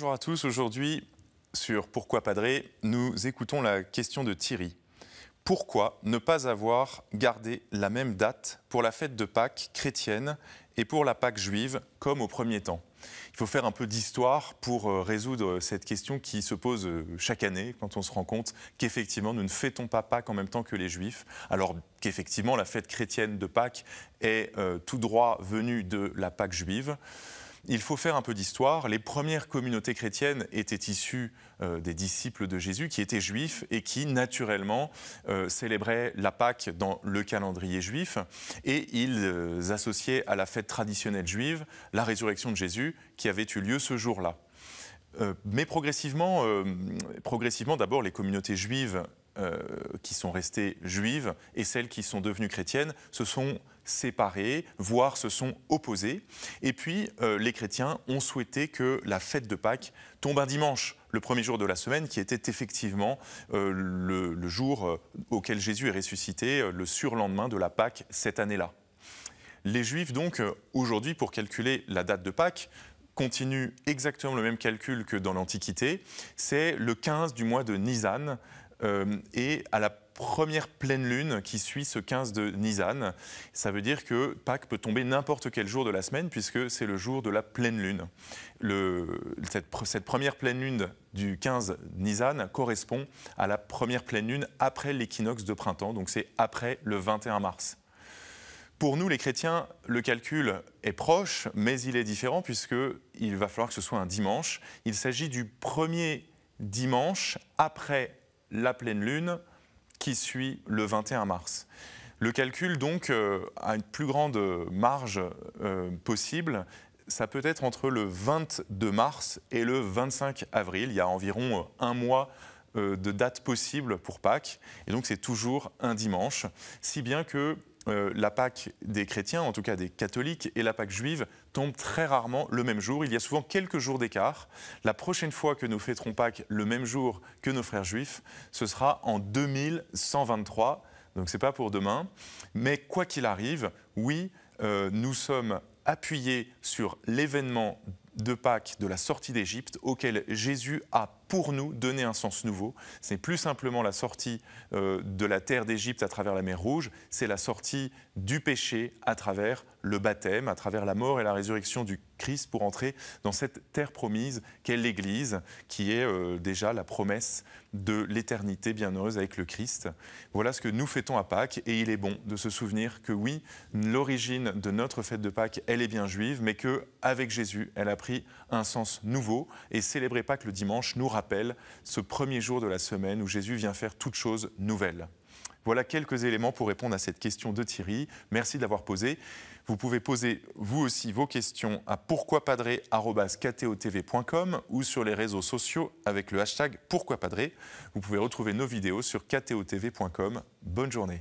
Bonjour à tous. Aujourd'hui, sur Pourquoi Padré, nous écoutons la question de Thierry. Pourquoi ne pas avoir gardé la même date pour la fête de Pâques chrétienne et pour la Pâque juive comme au premier temps Il faut faire un peu d'histoire pour euh, résoudre cette question qui se pose euh, chaque année quand on se rend compte qu'effectivement nous ne fêtons pas Pâques en même temps que les juifs, alors qu'effectivement la fête chrétienne de Pâques est euh, tout droit venue de la Pâque juive il faut faire un peu d'histoire. Les premières communautés chrétiennes étaient issues euh, des disciples de Jésus qui étaient juifs et qui, naturellement, euh, célébraient la Pâque dans le calendrier juif. Et ils euh, associaient à la fête traditionnelle juive la résurrection de Jésus qui avait eu lieu ce jour-là. mais progressivement, progressivement d'abord, les communautés juives euh, qui sont restées juives et celles qui sont devenues chrétiennes se sont séparées, voire se sont opposées. Et puis, euh, les chrétiens ont souhaité que la fête de Pâques tombe un dimanche, le premier jour de la semaine, qui était effectivement euh, le, jour auquel Jésus est ressuscité, le surlendemain de la Pâques cette année-là. Les Juifs, donc, aujourd'hui, pour calculer la date de Pâques, continuent exactement le même calcul que dans l'Antiquité. C'est le 15 du mois de Nisan, euh, et à la première pleine lune qui suit ce 15 de Nisan. Ça veut dire que Pâques peut tomber n'importe quel jour de la semaine puisque c'est le jour de la pleine lune. Le, cette, cette, première pleine lune du 15 Nisan correspond à la première pleine lune après l'équinoxe de printemps, donc c'est après le 21 mars. Pour nous, les chrétiens, le calcul est proche, mais il est différent puisqu'il va falloir que ce soit un dimanche. Il s'agit du premier dimanche après la pleine lune qui suit le 21 mars. Le calcul, donc, euh, a une plus grande marge euh, possible. Ça peut être entre le 22 mars et le 25 avril. Il y a environ euh, un mois de date possible pour Pâques. Et donc, c'est toujours un dimanche. Si bien que euh, la Pâque des chrétiens, en tout cas des catholiques, et la Pâque juive tombent très rarement le même jour. Il y a souvent quelques jours d'écart. La prochaine fois que nous fêterons Pâques le même jour que nos frères juifs, ce sera en 2123. Donc ce n'est pas pour demain. Mais quoi qu'il arrive, oui, euh, nous sommes appuyés sur l'événement de Pâques, de la sortie d'Égypte, auquel Jésus a pour nous donner un sens nouveau. Ce n'est plus simplement la sortie euh, de la terre d'Égypte à travers la mer Rouge, c'est la sortie du péché à travers le baptême, à travers la mort et la résurrection du Christ pour entrer dans cette terre promise qu'est l'Église, qui est euh, déjà la promesse de l'éternité bienheureuse avec le Christ. Voilà ce que nous fêtons à Pâques et il est bon de se souvenir que oui, l'origine de notre fête de Pâques, elle est bien juive, mais que avec Jésus, elle a pris un sens nouveau et célébrer Pâques le dimanche nous rappelle ce premier jour de la semaine où Jésus vient faire toute chose nouvelle. Voilà quelques éléments pour répondre à cette question de Thierry. Merci de l'avoir posée. Vous pouvez poser vous aussi vos questions à pourquoipadré.com ou sur les réseaux sociaux avec le hashtag pourquoiPadre. Vous pouvez retrouver nos vidéos sur ktotv.com. Bonne journée.